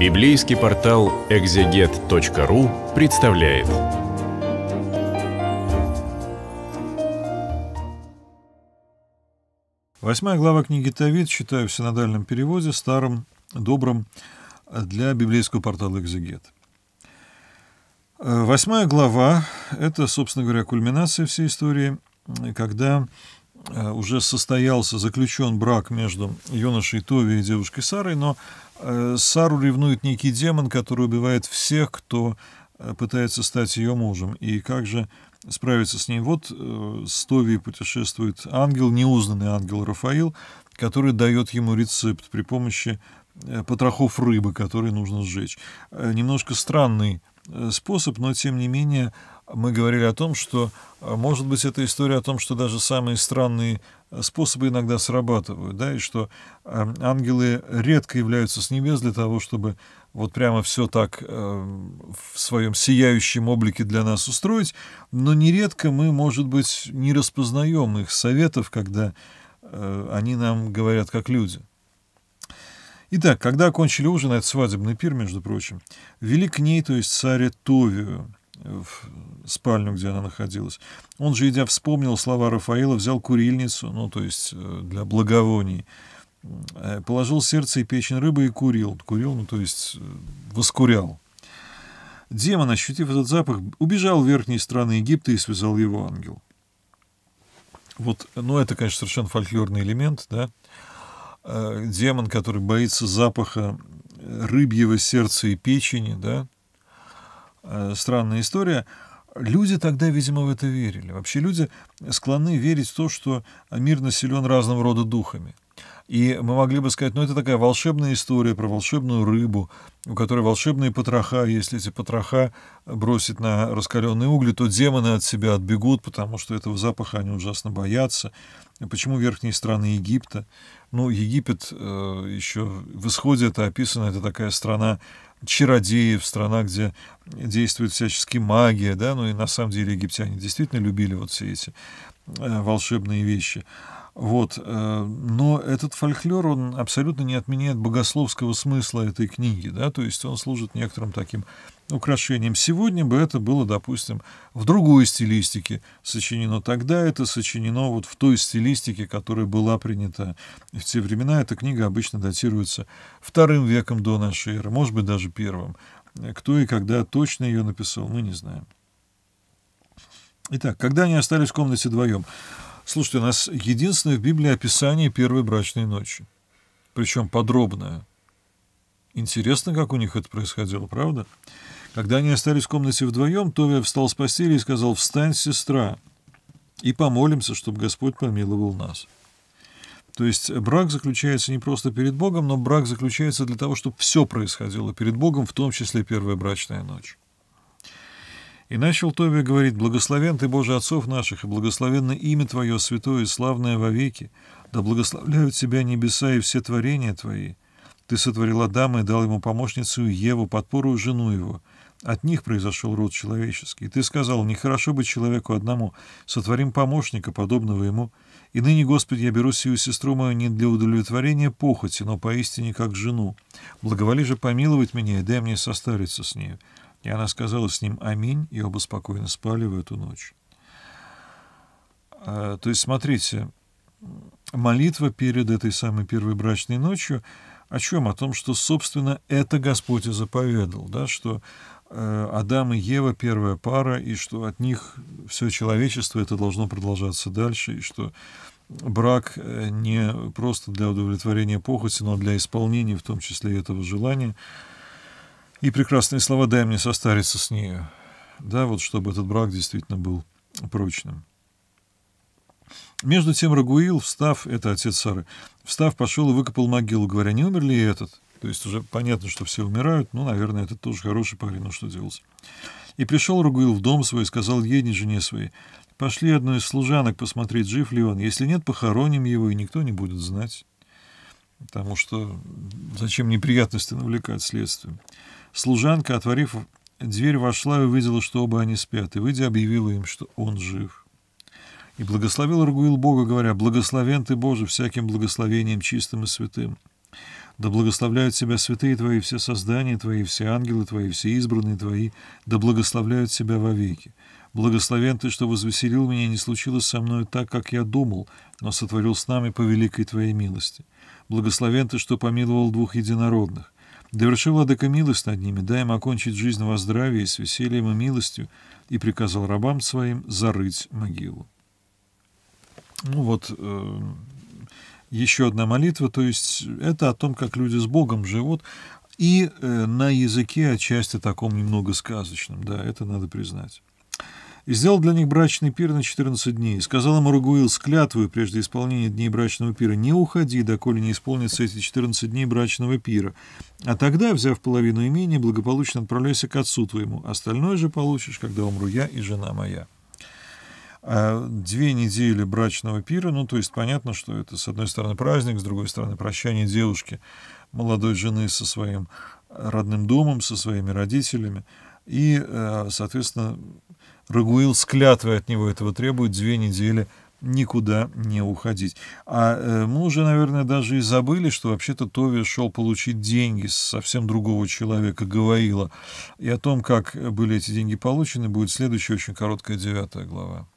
Библейский портал экзегет.ру представляет. Восьмая глава книги Тавид читаю в синодальном переводе, старым, добрым, для библейского портала «Экзегет». Э, восьмая глава — это, собственно говоря, кульминация всей истории, когда Э, уже состоялся, заключен брак между юношей Тови и девушкой Сарой, но э, Сару ревнует некий демон, который убивает всех, кто э, пытается стать ее мужем. И как же справиться с ней? Вот с Тови путешествует ангел, неузнанный ангел Рафаил, который дает ему рецепт при помощи потрохов рыбы, которые нужно сжечь. Немножко странный способ, но тем не менее мы говорили о том, что, а, может быть, это история о том, что даже самые странные а, способы иногда срабатывают, да, и что а, ангелы редко являются с небес для того, чтобы вот прямо все так в своем сияющем облике для нас устроить, но нередко мы, может быть, не распознаем их советов, когда они нам говорят как люди. Итак, когда окончили ужин, это свадебный пир, между прочим, вели к ней, то есть царе Товию, в спальню, где она находилась. Он же, идя, вспомнил слова Рафаила, взял курильницу, ну, то есть э, для благовоний, э, положил сердце и печень рыбы и курил. Курил, ну, то есть э, воскурял. Демон, ощутив этот запах, убежал в верхние страны Египта и связал его ангел. Вот, ну, это, конечно, совершенно фольклорный элемент, да. Демон, который боится запаха рыбьего сердца и печени, да, Э, странная история. Люди тогда, видимо, в это верили. Вообще люди склонны верить в то, что мир населен разного рода духами. И мы могли бы сказать, ну это такая волшебная история про волшебную рыбу, у которой волшебные потроха. Если эти потроха бросить на раскаленные угли, то демоны от себя отбегут, потому что этого запаха они ужасно боятся. И а почему верхние страны Египта? Ну, Египет э, еще в исходе это описано, это такая страна чародеев, страна, где действует всячески магия, да, ну и на самом деле египтяне действительно любили вот все эти э, волшебные вещи. Вот. Э, но этот фольклор, он абсолютно не отменяет богословского смысла этой книги, да, то есть он служит некоторым таким украшением. Сегодня бы это было, допустим, в другой стилистике сочинено. Тогда это сочинено вот в той стилистике, которая была принята в те времена. Эта книга обычно датируется вторым веком до нашей эры, может быть, даже первым. Кто и когда точно ее написал, мы не знаем. Итак, когда они остались в комнате вдвоем? Слушайте, у нас единственное в Библии описание первой брачной ночи. Причем подробное. Интересно, как у них это происходило, правда? Когда они остались в комнате вдвоем, Товия встал с постели и сказал «Встань, сестра, и помолимся, чтобы Господь помиловал нас». То есть брак заключается не просто перед Богом, но брак заключается для того, чтобы все происходило перед Богом, в том числе первая брачная ночь. И начал Тоби говорить, «Благословен ты, Боже, отцов наших, и благословенно имя Твое, святое и славное вовеки, да благословляют Тебя небеса и все творения Твои. Ты сотворил Адама и дал ему помощницу Еву, подпору и жену его. От них произошел род человеческий. И ты сказал, нехорошо быть человеку одному, сотворим помощника, подобного ему. И ныне, Господи, я беру сию сестру мою не для удовлетворения похоти, но поистине как жену. Благоволи же помиловать меня и дай мне состариться с нею». И она сказала с ним «Аминь», и оба спокойно спали в эту ночь. А, то есть, смотрите, молитва перед этой самой первой брачной ночью о чем? О том, что, собственно, это Господь и заповедал, да, что э, Адам и Ева — первая пара, и что от них все человечество, это должно продолжаться дальше, и что брак э, не просто для удовлетворения похоти, но для исполнения в том числе этого желания — и прекрасные слова «дай мне состариться с нею». Да, вот чтобы этот брак действительно был прочным. Между тем Рагуил, встав, это отец Сары, встав, пошел и выкопал могилу, говоря, не умер ли этот? То есть уже понятно, что все умирают, ну, наверное, этот тоже хороший парень, ну что делать? И пришел Рагуил в дом свой и сказал едни жене своей, пошли одну из служанок посмотреть, жив ли он, если нет, похороним его, и никто не будет знать. Потому что зачем неприятности навлекать следствием? Служанка, отворив дверь, вошла и увидела, что оба они спят, и, выйдя, объявила им, что он жив. И благословил Аргуил Бога, говоря, «Благословен ты, Боже, всяким благословением чистым и святым». Да благословляют себя святые Твои, все создания Твои, все ангелы Твои, все избранные Твои, да благословляют себя вовеки. Благословен Ты, что возвеселил меня, не случилось со мною так, как я думал, но сотворил с нами по великой Твоей милости. Благословен Ты, что помиловал двух единородных. Доверши, владыка, милость над ними, дай им окончить жизнь во здравии, с весельем и милостью, и приказал рабам своим зарыть могилу. Ну вот, э, еще одна молитва, то есть это о том, как люди с Богом живут, и э, на языке отчасти таком немного сказочном, да, это надо признать и сделал для них брачный пир на 14 дней. Сказал ему Рагуил с прежде исполнения дней брачного пира, «Не уходи, доколе не исполнится эти 14 дней брачного пира, а тогда, взяв половину имения, благополучно отправляйся к отцу твоему, остальное же получишь, когда умру я и жена моя». А две недели брачного пира, ну, то есть понятно, что это, с одной стороны, праздник, с другой стороны, прощание девушки, молодой жены со своим родным домом, со своими родителями, и, э, соответственно, Рагуил с клятвой от него этого требует две недели никуда не уходить. А э, мы уже, наверное, даже и забыли, что вообще-то Тови шел получить деньги совсем другого человека, Гаваила. И о том, как были эти деньги получены, будет следующая очень короткая девятая глава.